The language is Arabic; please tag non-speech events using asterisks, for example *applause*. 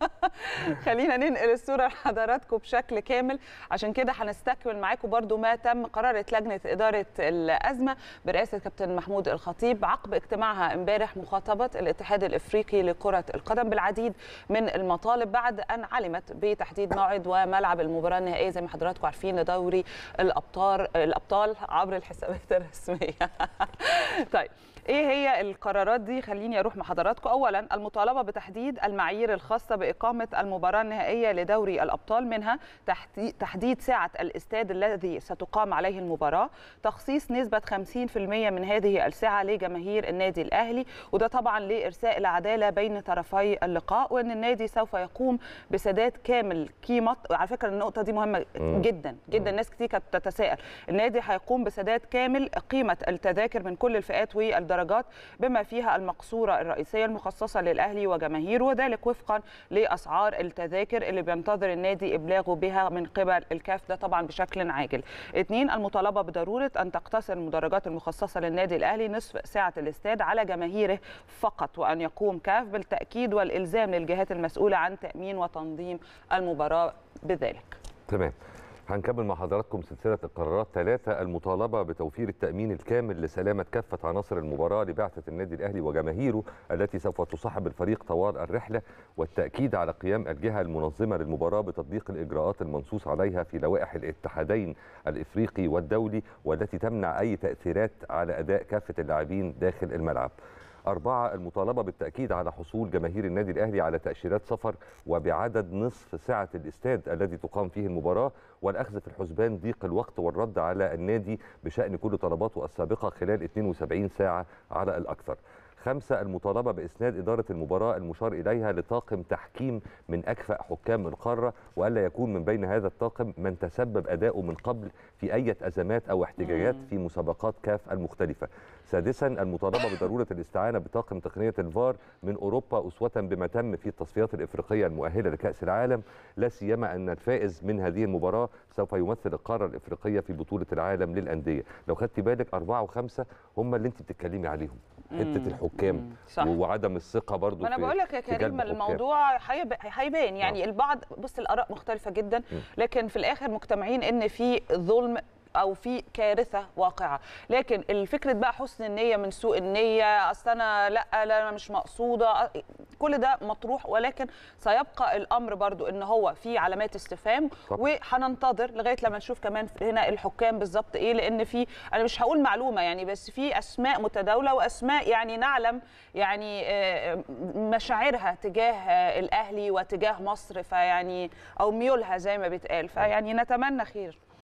*laughs* خلينا ننقل الصوره لحضراتكم بشكل كامل عشان كده هنستكمل معاكم برضو ما تم قراره لجنه اداره الازمه برئاسه كابتن محمود الخطيب عقب اجتماعها امبارح مخاطبه الاتحاد الافريقي لكره القدم بالعديد من المطالب بعد ان علمت بتحديد موعد وملعب المباراه النهائيه زي ما حضراتكم عارفين لدوري الابطال الابطال عبر الحسابات الرسميه *laughs* طيب ايه هي القرارات دي خليني اروح مع حضراتكم اولا المطالبه بتحديد المعايير الخاصه إقامة المباراة النهائية لدوري الأبطال منها تحديد ساعة الاستاد الذي ستقام عليه المباراة تخصيص نسبة 50% من هذه الساعة لجماهير النادي الأهلي وده طبعا لإرساء العدالة بين طرفي اللقاء وأن النادي سوف يقوم بسداد كامل قيمة على فكرة النقطة دي مهمة جدا جدا ناس كتير كانت تتساءل النادي هيقوم بسداد كامل قيمة التذاكر من كل الفئات والدرجات بما فيها المقصورة الرئيسية المخصصة للأهلي وجماهيره وذلك وفقا لاسعار التذاكر اللي بينتظر النادي ابلاغه بها من قبل الكاف ده طبعا بشكل عاجل. اثنين المطالبه بضروره ان تقتصر المدرجات المخصصه للنادي الاهلي نصف ساعه الاستاد على جماهيره فقط وان يقوم كاف بالتاكيد والالزام للجهات المسؤوله عن تامين وتنظيم المباراه بذلك. تمام. هنكمل مع حضراتكم سلسلة القرارات ثلاثة المطالبة بتوفير التأمين الكامل لسلامة كافة عناصر المباراة لبعثة النادي الأهلي وجماهيره التي سوف تصاحب الفريق طوال الرحلة والتأكيد على قيام الجهة المنظمة للمباراة بتطبيق الإجراءات المنصوص عليها في لوائح الاتحادين الإفريقي والدولي والتي تمنع أي تأثيرات على أداء كافة اللاعبين داخل الملعب. أربعة المطالبة بالتأكيد على حصول جماهير النادي الأهلي على تأشيرات سفر وبعدد نصف ساعة الاستاد الذي تقام فيه المباراة والأخذ في الحسبان ضيق الوقت والرد على النادي بشأن كل طلباته السابقة خلال 72 ساعة على الأكثر خمسة المطالبة بإسناد إدارة المباراة المشار إليها لطاقم تحكيم من أكفأ حكام القارة وألا يكون من بين هذا الطاقم من تسبب أداؤه من قبل في أي أزمات أو احتجاجات في مسابقات كاف المختلفة سادسا المطالبة بضرورة الاستعانة بطاقم تقنية الفار من أوروبا أسوة بما تم في التصفيات الإفريقية المؤهلة لكأس العالم لا سيما أن الفائز من هذه المباراة سوف يمثل القارة الإفريقية في بطولة العالم للأندية لو خدت بالك أربعة وخمسة هم اللي أنت بتتكلمي عليهم حته الحكام صح. وعدم الثقه برضو انا بقول لك يا كريم الموضوع هيبان يعني نعم. البعض بص الاراء مختلفه جدا مم. لكن في الاخر مجتمعين ان في ظلم او في كارثه واقعه لكن الفكره بقى حسن النيه من سوء النيه اصل انا لا انا مش مقصوده كل ده مطروح ولكن سيبقى الامر برضو ان هو في علامات استفهام وهننتظر لغايه لما نشوف كمان هنا الحكام بالظبط ايه لان في انا مش هقول معلومه يعني بس في اسماء متداوله واسماء يعني نعلم يعني آه، آه، مشاعرها تجاه آه، الاهلي وتجاه مصر فيعني او ميولها زي ما بيتقال فيعني نتمنى خير